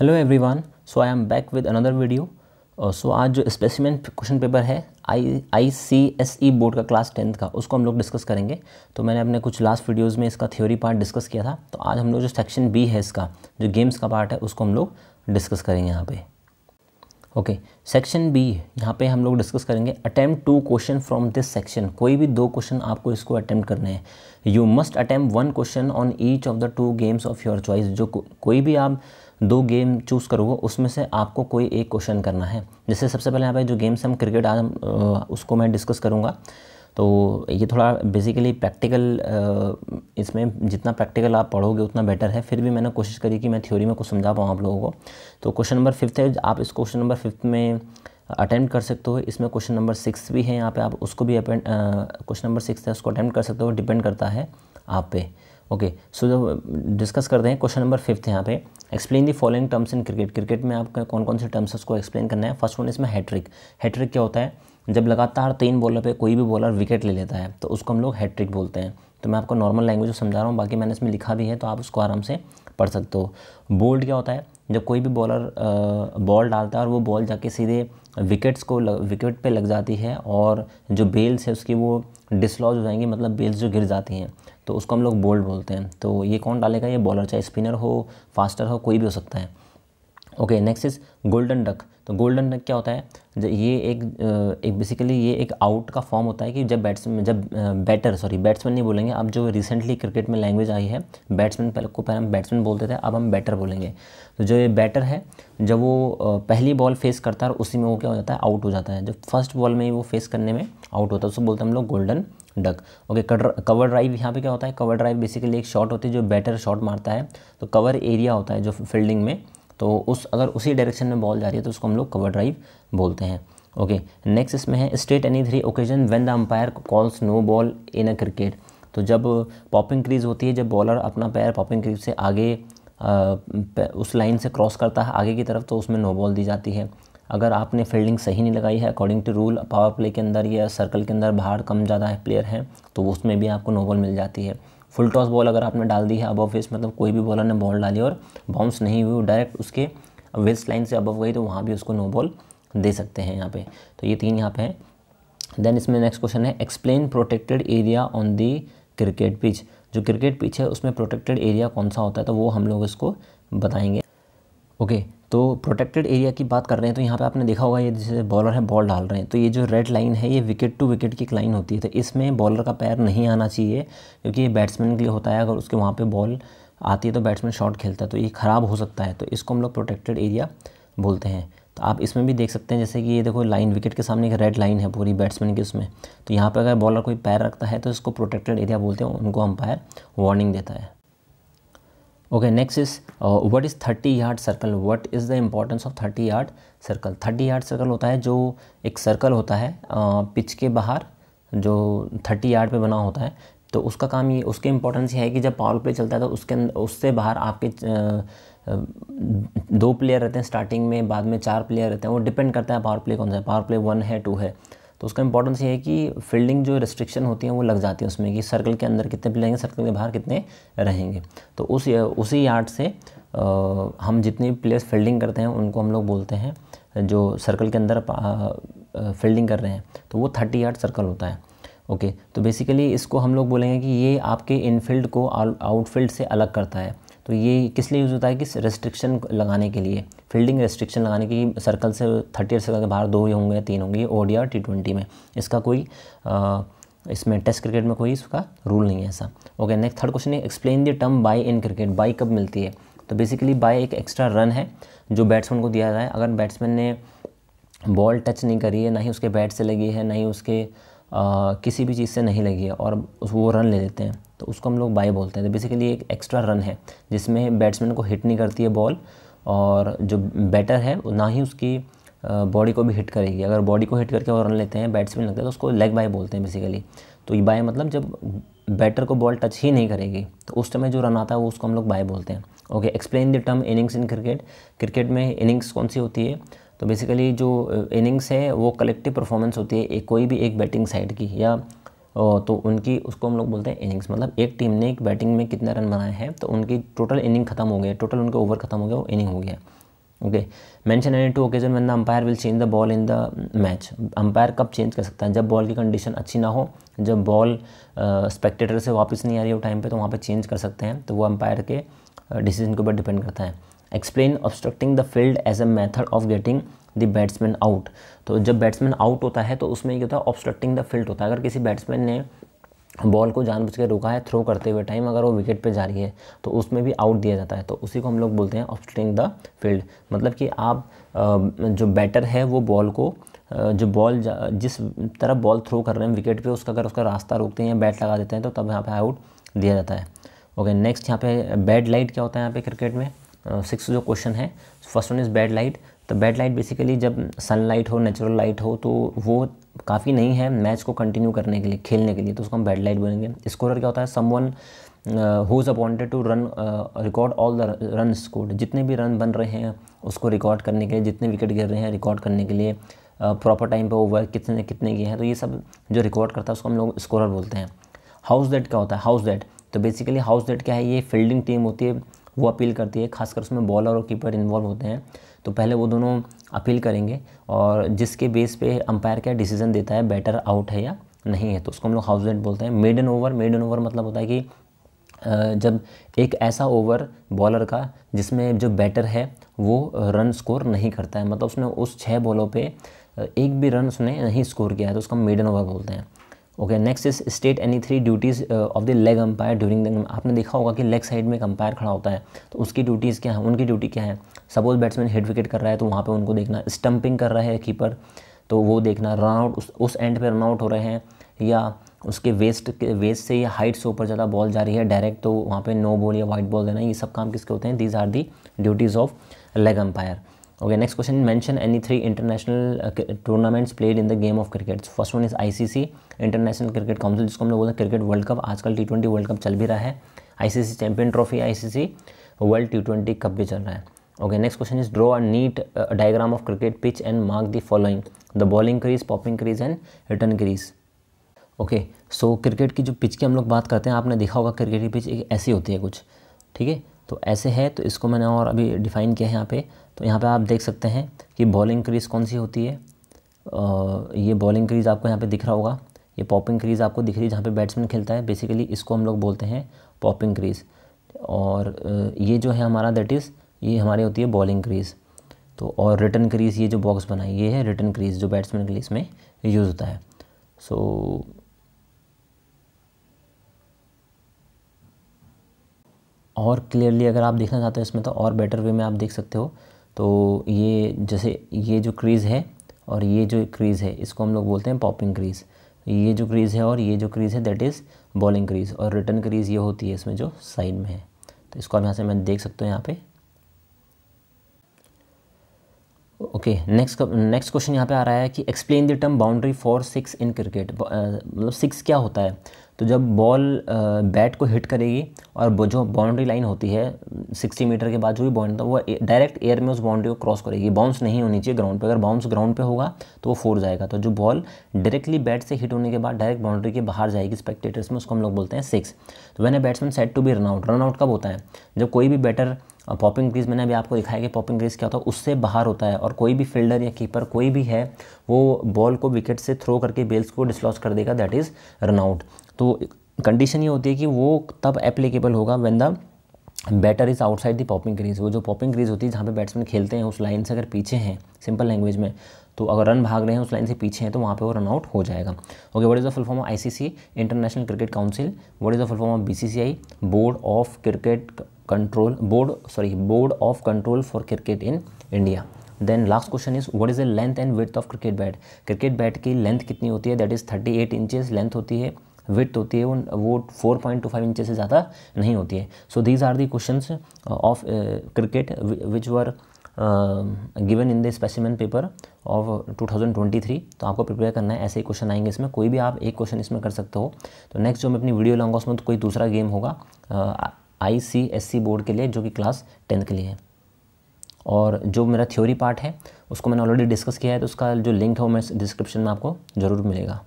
hello everyone so I am back with another video so आज जो specimen question paper है I I C S E board का class tenth का उसको हम लोग डिस्कस करेंगे तो मैंने अपने कुछ लास्ट वीडियोस में इसका थ्योरी पार्ट डिस्कस किया था तो आज हम लोग जो सेक्शन बी है इसका जो गेम्स का पार्ट है उसको हम लोग डिस्कस करेंगे यहाँ पे ओके सेक्शन बी यहाँ पे हम लोग डिस्कस करेंगे attempt two question from this section कोई भी दो क्वेश्चन आपको इसको अटैम्प्ट करने हैं you must attempt one question on each of the two games of your choice जो को, कोई भी आप दो गेम चूज़ करोगे उसमें से आपको कोई एक क्वेश्चन करना है जैसे सबसे पहले यहाँ पे जो गेम्स हम क्रिकेट आज उसको मैं डिस्कस करूँगा तो ये थोड़ा बेसिकली प्रैक्टिकल इसमें जितना प्रैक्टिकल आप पढ़ोगे उतना बेटर है फिर भी मैंने कोशिश करी कि मैं थ्योरी में कुछ समझा पाऊँ आप लोगों को तो क्वेश्चन नंबर फिफ्थ है आप इस क्वेश्चन नंबर फिफ्थ में अटैम्प्ट कर सकते हो इसमें क्वेश्चन नंबर सिक्स भी है यहाँ पे आप उसको भी क्वेश्चन नंबर सिक्स है उसको अटैम्प्ट कर सकते हो डिपेंड करता है आप पे ओके सो जो डिस्कस करते हैं क्वेश्चन नंबर फिफ्थ यहाँ पे explain the following terms in cricket cricket में आपका कौन कौन से टर्म्स उसको एक्सप्लेन करना है फर्स्ट वन इसमें हैट्रिक हैट्रिक क्या होता है जब लगातार तीन बॉलर पे कोई भी बॉलर विकेट ले लेता है तो उसको हम लोग हैट्रिक बोलते हैं तो मैं आपको नॉर्मल लैंग्वेज में समझा रहा हूँ बाकी मैंने इसमें लिखा भी है तो आप उसको आराम से पढ़ सकते हो बोल्ड क्या होता है जब कोई भी बॉलर बॉल डालता है और वो बॉल जाके सीधे विकेट्स को विकेट पे लग जाती है और जो बेल्स है उसकी वो डिसलॉज हो जाएंगी मतलब बेल्स जो गिर जाती हैं तो उसको हम लोग बोल्ड बोलते हैं तो ये कौन डालेगा ये बॉलर चाहे स्पिनर हो फास्टर हो कोई भी हो सकता है okay next is golden duck तो गोल्डन डक क्या होता है ये एक एक बेसिकली ये एक आउट का फॉर्म होता है कि जब बैट्समैन जब बैटर सॉरी बैट्समैन नहीं बोलेंगे अब जो रिसेंटली क्रिकेट में लैंग्वेज आई है बैट्समैन पहले को पहले हम बैट्समैन बोलते थे अब हम बैटर बोलेंगे तो जो ये बैटर है जब वो पहली बॉल फेस करता है और उसी में वो क्या हो जाता है आउट हो जाता है जब फर्स्ट बॉल में ही वो फेस करने में आउट होता है उसको बोलते हैं हम लोग golden duck okay cover drive यहाँ पे क्या होता है कवर ड्राइव बेसिकली एक शॉट होती है जो बैटर शॉट मारता है तो कवर एरिया होता है जो फील्डिंग में तो उस अगर उसी डायरेक्शन में बॉल जा रही है तो उसको हम लोग कवर ड्राइव बोलते हैं ओके नेक्स्ट इसमें है state any three occasion when the umpire calls no ball in a cricket तो जब पॉपिंग क्रीज होती है जब बॉलर अपना पैर पॉपिंग क्रीज से आगे आ, उस लाइन से क्रॉस करता है आगे की तरफ तो उसमें नो बॉल दी जाती है अगर आपने फील्डिंग सही नहीं लगाई है according to rule power play के अंदर या सर्कल के अंदर बाहर कम ज़्यादा प्लेयर हैं तो उसमें भी आपको नो बॉल मिल जाती है फुल टॉस बॉल अगर आपने डाल दी है अबव वेस्ट मतलब कोई भी बॉलर ने बॉल डाली और बाउंस नहीं हुई डायरेक्ट उसके वेस्ट लाइन से अबव गई तो वहाँ भी उसको नो बॉल दे सकते हैं यहाँ पे तो ये तीन यहाँ पे हैं देन इसमें नेक्स्ट क्वेश्चन है explain protected area on the cricket pitch जो क्रिकेट पिच है उसमें प्रोटेक्टेड एरिया कौन सा होता है तो वो हम लोग इसको बताएंगे ओके okay, तो प्रोटेक्टेड एरिया की बात कर रहे हैं तो यहाँ पे आपने देखा होगा ये जैसे बॉलर है बॉल डाल रहे हैं तो ये जो रेड लाइन है ये विकेट टू विकेट की एक लाइन होती है तो इसमें बॉलर का पैर नहीं आना चाहिए क्योंकि ये बैट्समैन के लिए होता है अगर उसके वहाँ पर बॉल आती है तो बैट्समैन शॉट खेलता है तो ये ख़राब हो सकता है तो इसको हम लोग प्रोटेक्टेड एरिया बोलते हैं तो आप इसमें भी देख सकते हैं जैसे कि ये देखो लाइन विकेट के सामने एक रेड लाइन है पूरी बैट्समैन की उसमें तो यहाँ पर अगर बॉलर कोई पैर रखता है तो इसको प्रोटेक्टेड एरिया बोलते हैं उनको अंपायर वार्निंग देता है okay next is what is thirty yard circle what is the importance of thirty yard circle thirty yard circle होता है जो एक सर्कल होता है पिच uh, के बाहर जो थर्टी यार्ड पे बना होता है तो उसका काम ये उसके इम्पोर्टेंस ये है कि जब पावर प्ले चलता है तो उसके उससे बाहर आपके uh, uh, दो प्लेयर रहते हैं स्टार्टिंग में बाद में चार प्लेयर रहते हैं वो डिपेंड करता है पावर प्ले कौन सा है पावर प्ले वन है टू है तो उसका इंपॉर्टेंस ये है कि फील्डिंग जो रिस्ट्रिक्शन होती है वो लग जाती है उसमें कि सर्कल के अंदर कितने प्लेयर रहेंगे सर्कल के बाहर कितने रहेंगे तो उस उसी यार्ड से आ, हम जितने प्लेयर्स फील्डिंग करते हैं उनको हम लोग बोलते हैं जो सर्कल के अंदर फील्डिंग कर रहे हैं तो वो थर्टी यार्ड सर्कल होता है ओके तो बेसिकली इसको हम लोग बोलेंगे कि ये आपके इनफील्ड को आउटफील्ड से अलग करता है तो ये किस लिए यूज़ होता है कि रेस्ट्रिक्शन लगाने के लिए फील्डिंग रेस्ट्रिक्शन लगाने की सर्कल से थर्टी सर्कल के बाहर दो ही होंगे तीन होंगे ओ डी टी ट्वेंटी में इसका कोई आ, इसमें टेस्ट क्रिकेट में कोई इसका रूल नहीं है ऐसा ओके नेक्स्ट थर्ड क्वेश्चन है explain the term bye in cricket bye कब मिलती है तो बेसिकली बाई एक एक्स्ट्रा रन है जो बैट्समैन को दिया जाए अगर बैट्समैन ने बॉल टच नहीं करी है ना ही उसके बैट से लगी है ना ही उसके किसी भी चीज़ से नहीं लगी है और वो रन ले लेते हैं तो उसको हम लोग बाई बोलते हैं तो बेसिकली एक एक्स्ट्रा रन है जिसमें बैट्समैन को हिट नहीं करती है बॉल और जो बैटर है ना ही उसकी बॉडी को भी हिट करेगी अगर बॉडी को हिट करके वो रन लेते हैं बैट्समैन लगता है तो उसको लेग बाय बोलते हैं बेसिकली तो ये बाय मतलब जब बैटर को बॉल टच ही नहीं करेगी तो उस समय जो रन आता है वो उसको हम लोग बाय बोलते हैं okay explain the term innings in cricket cricket में इनिंग्स कौन सी होती है तो बेसिकली जो इनिंग्स uh, है वो कलेक्टिव परफॉर्मेंस होती है एक कोई भी एक बैटिंग साइड की या uh, तो उनकी उसको हम लोग बोलते हैं इनिंग्स मतलब एक टीम ने एक बैटिंग में कितने रन बनाए हैं तो उनकी टोटल इनिंग खत्म हो गया टोटल उनके ओवर खत्म हो गया वो इनिंग हो गया okay mention any two occasion when the umpire will change the ball in the match umpire कब चेंज कर सकता है जब बॉल की कंडीशन अच्छी ना हो जब बॉल स्पेक्टेटर uh, से वापस नहीं आ रही हो टाइम पे तो वहाँ पे चेंज कर सकते हैं तो वो अंपायर के डिसीजन के ऊपर डिपेंड करता है explain obstructing the field as a method of getting the batsman out तो जब बैट्समैन आउट होता है तो उसमें ये होता है ऑब्स्ट्रक्टिंग द फील्ड होता है अगर किसी बैट्समैन ने बॉल को जानबूझ के रोका है थ्रो करते हुए टाइम अगर वो विकेट पे जा रही है तो उसमें भी आउट दिया जाता है तो उसी को हम लोग बोलते हैं ऑब्स्ट्रक्टिंग द फील्ड मतलब कि आप जो बैटर है वो बॉल को जो बॉल जिस तरह बॉल थ्रो कर रहे हैं विकेट पे उसका अगर उसका रास्ता रोकते हैं या बैट लगा देते हैं तो तब यहाँ पे आउट दिया जाता है ओके नेक्स्ट यहाँ पे बैड लाइट क्या होता है यहाँ पे क्रिकेट में सिक्स जो क्वेश्चन है first one is bad light तो बैड लाइट बेसिकली जब सनलाइट हो नेचुरल लाइट हो तो वो काफ़ी नहीं है मैच को कंटिन्यू करने के लिए खेलने के लिए तो उसको हम बैड लाइट बोलेंगे स्कोरर क्या होता है someone who is appointed to run record all the run scored जितने भी रन बन रहे हैं उसको रिकॉर्ड करने के लिए जितने विकेट गिर रहे हैं रिकॉर्ड करने के लिए प्रॉपर uh, टाइम पे ओवर कितने कितने किए हैं तो ये सब जो रिकॉर्ड करता है उसको हम लोग स्कोरर बोलते हैं हाउस डेट क्या होता है हाउस डेट तो बेसिकली हाउस डेट क्या है ये फील्डिंग टीम होती है वो अपील करती है खासकर उसमें बॉलर और कीपर इन्वॉल्व होते हैं तो पहले वो दोनों अपील करेंगे और जिसके बेस पे अंपायर क्या डिसीजन देता है बैटर आउट है या नहीं है तो उसको हम लोग हाउस रेट बोलते हैं एन ओवर एन ओवर मतलब होता है कि जब एक ऐसा ओवर बॉलर का जिसमें जो बैटर है वो रन स्कोर नहीं करता है मतलब उसने उस छः बॉलों पे एक भी रन उसने नहीं स्कोर किया है तो उसका एन ओवर बोलते हैं okay next is state any three duties of the leg umpire during the आपने देखा होगा कि लेग साइड में एक अंपायर खड़ा होता है तो उसकी ड्यूटीज़ क्या है उनकी ड्यूटी क्या है सपोज बैट्समैन हेड विकेट कर रहा है तो वहाँ पे उनको देखना स्टंपिंग कर रहा है कीपर तो वो देखना रनआउट उस उस एंड पे रनआउट हो रहे हैं या उसके वेस्ट के वेस्ट से या हाइट से ऊपर ज़्यादा बॉल जा रही है डायरेक्ट तो वहाँ पर नो बॉल या वाइट बॉल देना ये सब काम किसके होते हैं these are the duties of leg umpire okay next question mention any three international tournaments played in the game of cricket first one is C international cricket council जिसको हम लोग बोलते हैं क्रिकेट वर्ल्ड कप आजकल T twenty world cup चल भी रहा है ICC champion trophy ICC world T twenty cup भी चल रहा है okay next question is draw a neat diagram of cricket pitch and mark the following the bowling crease popping crease and return crease okay so cricket की जो pitch की हम लोग बात करते हैं आपने देखा होगा क्रिकेट की पिच एक ऐसी होती है कुछ ठीक है तो ऐसे है तो इसको मैंने और अभी डिफाइन किया है यहाँ पे तो यहाँ पे आप देख सकते हैं कि बॉलिंग क्रीज कौन सी होती है आ, ये बॉलिंग क्रीज आपको यहाँ पे दिख रहा होगा ये पॉपिंग क्रीज आपको दिख रही है जहाँ पे बैट्समैन खेलता है बेसिकली इसको हम लोग बोलते हैं पॉपिंग क्रीज और ये जो है हमारा दैट इज़ ये हमारी होती है बॉलिंग क्रीज तो और रिटर्न क्रीज ये जो बॉक्स बनाई ये है रिटर्न क्रीज जो बैट्समैन के लिए इसमें यूज़ होता है सो so, और क्लियरली अगर आप देखना चाहते हो इसमें तो और बेटर वे में आप देख सकते हो तो ये जैसे ये जो क्रीज़ है और ये जो क्रीज़ है इसको हम लोग बोलते हैं पॉपिंग क्रीज़ ये जो क्रीज है और ये जो क्रीज है दैट इज़ बॉलिंग क्रीज और रिटर्न क्रीज ये होती है इसमें जो साइड में है तो इसको आप यहाँ से मैं देख सकता हूँ यहाँ पे ओके नेक्स्ट नेक्स्ट क्वेश्चन यहाँ पे आ रहा है कि explain the term boundary for six in cricket मतलब सिक्स क्या होता है तो जब बॉल बैट uh, को हिट करेगी और जो बाउंड्री लाइन होती है सिक्सटी मीटर के बाद जो भी बाउंड्री तो वो डायरेक्ट एयर में उस बाउंड्री को क्रॉस करेगी बाउंस नहीं होनी चाहिए ग्राउंड पे अगर बाउंस ग्राउंड पे होगा तो वो फोर जाएगा तो जो बॉल डायरेक्टली बैट से हिट होने के बाद डायरेक्ट बाउंड्री के बाहर जाएगी स्पेक्टेटर्स में उसको हम लोग बोलते हैं सिक्स तो when a batsman set to be run out run out कब होता है जब कोई भी बैटर पॉपिंग क्रीज मैंने अभी आपको दिखाया कि पॉपिंग क्रीज क्या होता है उससे बाहर होता है और कोई भी फील्डर या कीपर कोई भी है वो बॉल को विकेट से थ्रो करके बेल्स को डिसलॉस कर देगा दैट इज़ रन आउट तो कंडीशन ये होती है कि वो तब एप्लीकेबल होगा when the batter is outside the popping crease वो जो पॉपिंग क्रीज होती है जहाँ पे बैट्समैन खेलते हैं उस लाइन से अगर पीछे हैं सिंपल लैंग्वेज में तो अगर रन भाग रहे हैं उस लाइन से पीछे हैं तो वहाँ पे वो रन आउट हो जाएगा okay what is the full form of ICC international cricket council what is the full form of BCCI board of cricket control board sorry board of control for cricket in India then last question is what is the length and width of cricket bat cricket bat की length कितनी होती है that is thirty eight inches length होती है width होती है वो four point to five inches से ज़्यादा नहीं होती है so these are the question of cricket which were given in the specimen paper of 2023 तो आपको प्रिपेयर करना है ऐसे ही क्वेश्चन आएंगे इसमें कोई भी आप एक क्वेश्चन इसमें कर सकते हो तो नेक्स्ट जो मैं अपनी वीडियो लाऊंगा उसमें तो कोई दूसरा गेम होगा uh, आईसीएससी बोर्ड के लिए जो कि क्लास टेंथ के लिए है और जो मेरा थ्योरी पार्ट है उसको मैंने ऑलरेडी डिस्कस किया है तो उसका जो लिंक है वो मैं डिस्क्रिप्शन में आपको ज़रूर मिलेगा